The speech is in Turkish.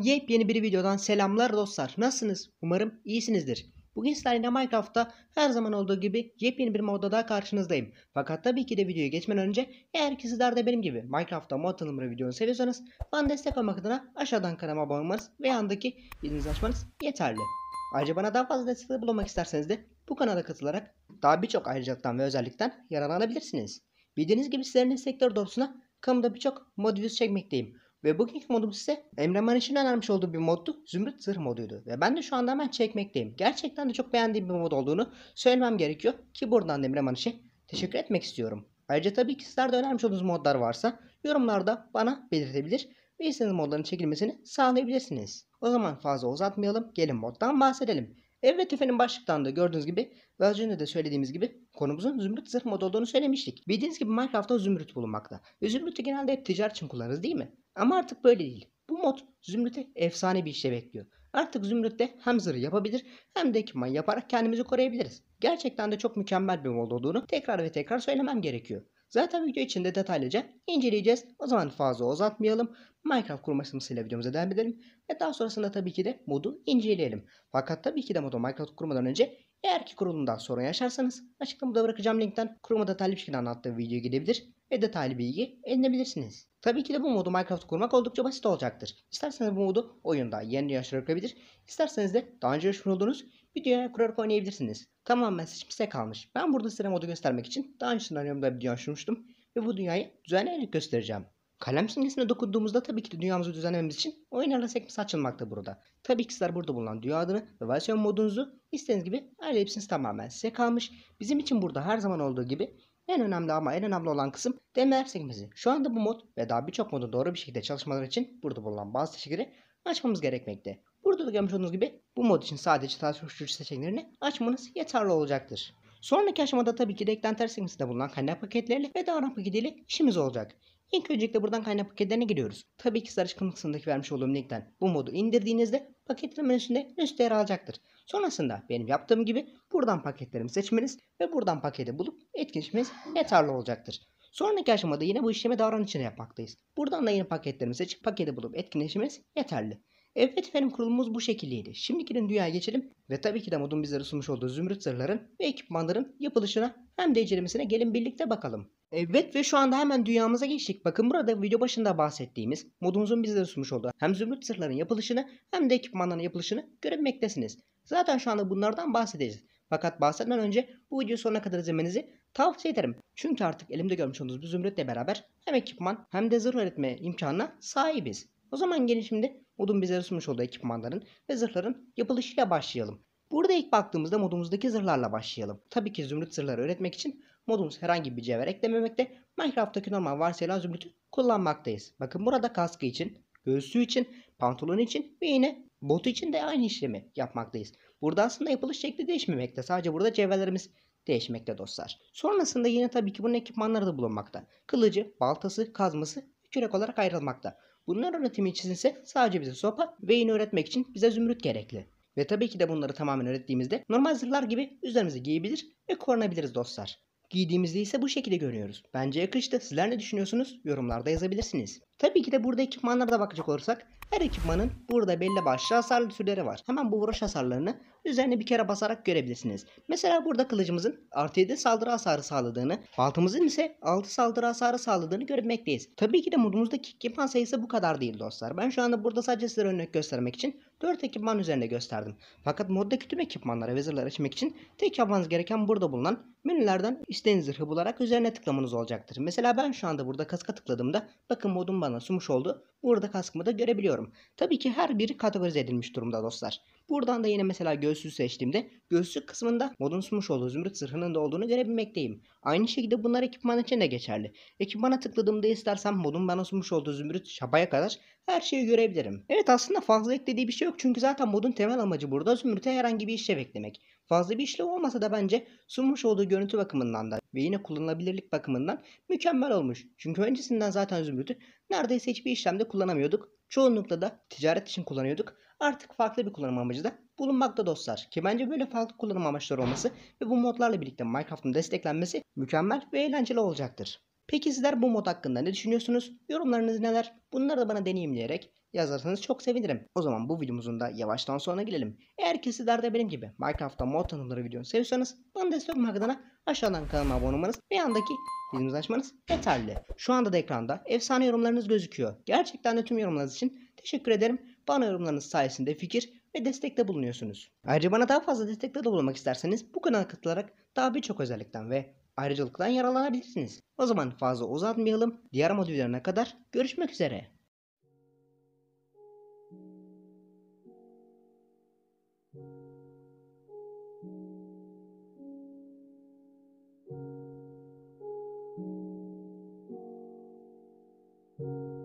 Yepyeni bir videodan selamlar dostlar. Nasılsınız? Umarım iyisinizdir. Bugün sizlerle Minecraft'ta her zaman olduğu gibi yepyeni bir modda daha karşınızdayım. Fakat tabii ki de videoya geçmeden önce eğer ki sizler de benim gibi Minecraft'ta mod tanımları videonu seviyorsanız bana destek olmak adına aşağıdan kanalıma abone olmanız ve yandaki bildiğinizi açmanız yeterli. Ayrıca bana daha fazla destek bulmak isterseniz de bu kanala katılarak daha birçok ayrıcalıktan ve özellikten yararlanabilirsiniz. Bildiğiniz gibi sizlerin destekleri doğrusuna kamuda birçok mod videosu çekmekteyim. Ve bugünkü modumuz ise Emre Maraş'ın önermiş olduğu bir moddu. Zümrüt Zırh moduydu. Ve ben de şu anda hemen çekmekteyim. Gerçekten de çok beğendiğim bir mod olduğunu söylemem gerekiyor. Ki buradan da Emre Maraş'a teşekkür etmek istiyorum. Ayrıca tabii ki sizler de önermiş olduğunuz modlar varsa yorumlarda bana belirtebilir ve istediğiniz modların çekilmesini sağlayabilirsiniz. O zaman fazla uzatmayalım. Gelin moddan bahsedelim. Evet efendim başlıktan da gördüğünüz gibi ve az önce de söylediğimiz gibi konumuzun zümrüt zırh modu olduğunu söylemiştik. Bildiğiniz gibi Minecraft'ta zümrüt bulunmakta. Ve zümrütü genelde hep ticaret için kullanırız değil mi? Ama artık böyle değil. Bu mod zümrüte efsane bir işle bekliyor. Artık zümrütte hem zırh yapabilir hem de ekipman yaparak kendimizi koruyabiliriz. Gerçekten de çok mükemmel bir mod olduğunu tekrar ve tekrar söylemem gerekiyor. Zaten video içinde detaylıca inceleyeceğiz. O zaman fazla uzatmayalım. Minecraft kurmasıyla videomuza devam edelim. Ve daha sonrasında tabii ki de modu inceleyelim. Fakat tabii ki de modu Minecraft kurmadan önce eğer ki kurulumda sorun yaşarsanız açıklamada bırakacağım linkten kuruma detaylı bir şekilde anlattığım videoya gidebilir ve detaylı bilgi edinebilirsiniz. Tabii ki de bu modu Minecraft kurmak oldukça basit olacaktır. İsterseniz bu modu oyunda yeni yaşa bırakabilir, İsterseniz de daha önce yaşamış olduğunuz videoya kurarak oynayabilirsiniz. Tamamen seçim kalmış. Ben burada sıra modu göstermek için daha öncesinden yanımda bir dünya açmıştım ve bu dünyayı düzenleyerek göstereceğim. Kalem simgesine dokunduğumuzda tabii ki de dünyamızı düzenlememiz için oynarla sekmesi açılmakta burada. Tabii ki sizler burada bulunan dünya adını ve versiyon modunuzu istediğiniz gibi ayarlayabilirsiniz tamamen size kalmış. Bizim için burada her zaman olduğu gibi en önemli ama en önemli olan kısım DMR sekmesi. Şu anda bu mod ve daha birçok modun doğru bir şekilde çalışmaları için burada bulunan bazı teşekkürleri açmamız gerekmekte. Burada da görmüş olduğunuz gibi bu mod için sadece transfer uçucu seçeneklerini açmanız yeterli olacaktır. Sonraki aşamada tabii ki de eklentiler bulunan kaynak paketleriyle ve davran paketiyle işimiz olacak. İlk öncelikle buradan kaynak paketlerine giriyoruz. Tabii ki sarı kısmındaki vermiş olduğum linkten bu modu indirdiğinizde paketlerin menüsünde üstte yer alacaktır. Sonrasında benim yaptığım gibi buradan paketlerimi seçmeniz ve buradan paketi bulup etkileşmeniz yeterli olacaktır. Sonraki aşamada yine bu işlemi davran içine yapmaktayız. Buradan da yine paketlerimi seçip paketi bulup etkileşmeniz yeterli. Evet efendim kurulumuz bu şekildeydi. Şimdikinin dünyaya geçelim ve tabii ki de modun bizlere sunmuş olduğu zümrüt zırhların ve ekipmanların yapılışına hem de incelemesine gelin birlikte bakalım. Evet ve şu anda hemen dünyamıza geçtik. Bakın burada video başında bahsettiğimiz modumuzun bizlere sunmuş olduğu hem zümrüt zırhların yapılışını hem de ekipmanların yapılışını görebilmektesiniz. Zaten şu anda bunlardan bahsedeceğiz. Fakat bahsetmeden önce bu videoyu sonuna kadar izlemenizi tavsiye ederim. Çünkü artık elimde görmüş olduğunuz bu zümrütle beraber hem ekipman hem de zırh üretme imkanına sahibiz. O zaman gelin şimdi modun bize sunmuş olduğu ekipmanların ve zırhların yapılışıyla başlayalım. Burada ilk baktığımızda modumuzdaki zırhlarla başlayalım. Tabii ki zümrüt zırhları öğretmek için modumuz herhangi bir cevher eklememekte, Minecraft'taki normal varsayılan zümrütü kullanmaktayız. Bakın burada kaskı için, göğsü için, pantolon için ve yine botu için de aynı işlemi yapmaktayız. Burada aslında yapılış şekli değişmemekte. Sadece burada cevherlerimiz değişmekte dostlar. Sonrasında yine tabii ki bunun ekipmanları da bulunmakta. Kılıcı, baltası, kazması, kürek olarak ayrılmakta. Bunlar öğretimi için ise sadece bize sopa ve iğne öğretmek için bize zümrüt gerekli. Ve tabii ki de bunları tamamen öğrettiğimizde normal zırhlar gibi üzerimize giyebilir ve korunabiliriz dostlar. Giydiğimizde ise bu şekilde görüyoruz. Bence yakıştı. Sizler ne düşünüyorsunuz? Yorumlarda yazabilirsiniz. Tabii ki de burada ekipmanlara da bakacak olursak her ekipmanın burada belli başlı hasarlı türleri var. Hemen bu vuruş hasarlarını üzerine bir kere basarak görebilirsiniz. Mesela burada kılıcımızın artı 7 saldırı hasarı sağladığını, baltamızın ise 6 saldırı hasarı sağladığını görmekteyiz. Tabii ki de modumuzdaki ekipman sayısı bu kadar değil dostlar. Ben şu anda burada sadece size örnek göstermek için 4 ekipman üzerinde gösterdim. Fakat moddaki tüm ekipmanlara ve açmak için tek yapmanız gereken burada bulunan menülerden istediğiniz zırhı bularak üzerine tıklamanız olacaktır. Mesela ben şu anda burada kaska tıkladığımda bakın modum bana sunmuş olduğu burada kaskımı da görebiliyorum. Tabii ki her biri kategorize edilmiş durumda dostlar. Buradan da yine mesela göğsüz seçtiğimde göğsük kısmında modun sunmuş olduğu zümrüt zırhının da olduğunu görebilmekteyim. Aynı şekilde bunlar ekipman için de geçerli. Ekipmana tıkladığımda istersem modun bana sunmuş olduğu zümrüt şapaya kadar her şeyi görebilirim. Evet aslında fazla eklediği bir şey yok çünkü zaten modun temel amacı burada zümrüte herhangi bir işlev eklemek. Fazla bir işlev olmasa da bence sunmuş olduğu görüntü bakımından da ve yine kullanılabilirlik bakımından mükemmel olmuş. Çünkü öncesinden zaten Zümrüt'ü neredeyse hiçbir işlemde kullanamıyorduk. Çoğunlukla da ticaret için kullanıyorduk. Artık farklı bir kullanım amacı da bulunmakta dostlar. Ki bence böyle farklı kullanım amaçları olması ve bu modlarla birlikte Minecraft'ın desteklenmesi mükemmel ve eğlenceli olacaktır. Peki sizler bu mod hakkında ne düşünüyorsunuz? Yorumlarınız neler? Bunları da bana deneyimleyerek yazarsanız çok sevinirim. O zaman bu videomuzun da yavaştan sonuna gelelim. Eğer ki sizler de benim gibi Minecraft'ta mod tanımları videonu seviyorsanız bana destek olmak adına aşağıdan kanalıma abone olmanız ve yandaki bildiğimizi açmanız yeterli. Şu anda da ekranda efsane yorumlarınız gözüküyor. Gerçekten de tüm yorumlarınız için teşekkür ederim. Bana yorumlarınız sayesinde fikir ve destekte bulunuyorsunuz. Ayrıca bana daha fazla destekte de bulunmak isterseniz bu kanala katılarak daha birçok özellikten ve ayrıcalıktan yaralanabilirsiniz. O zaman fazla uzatmayalım. Diğer modüllerine kadar görüşmek üzere. thank you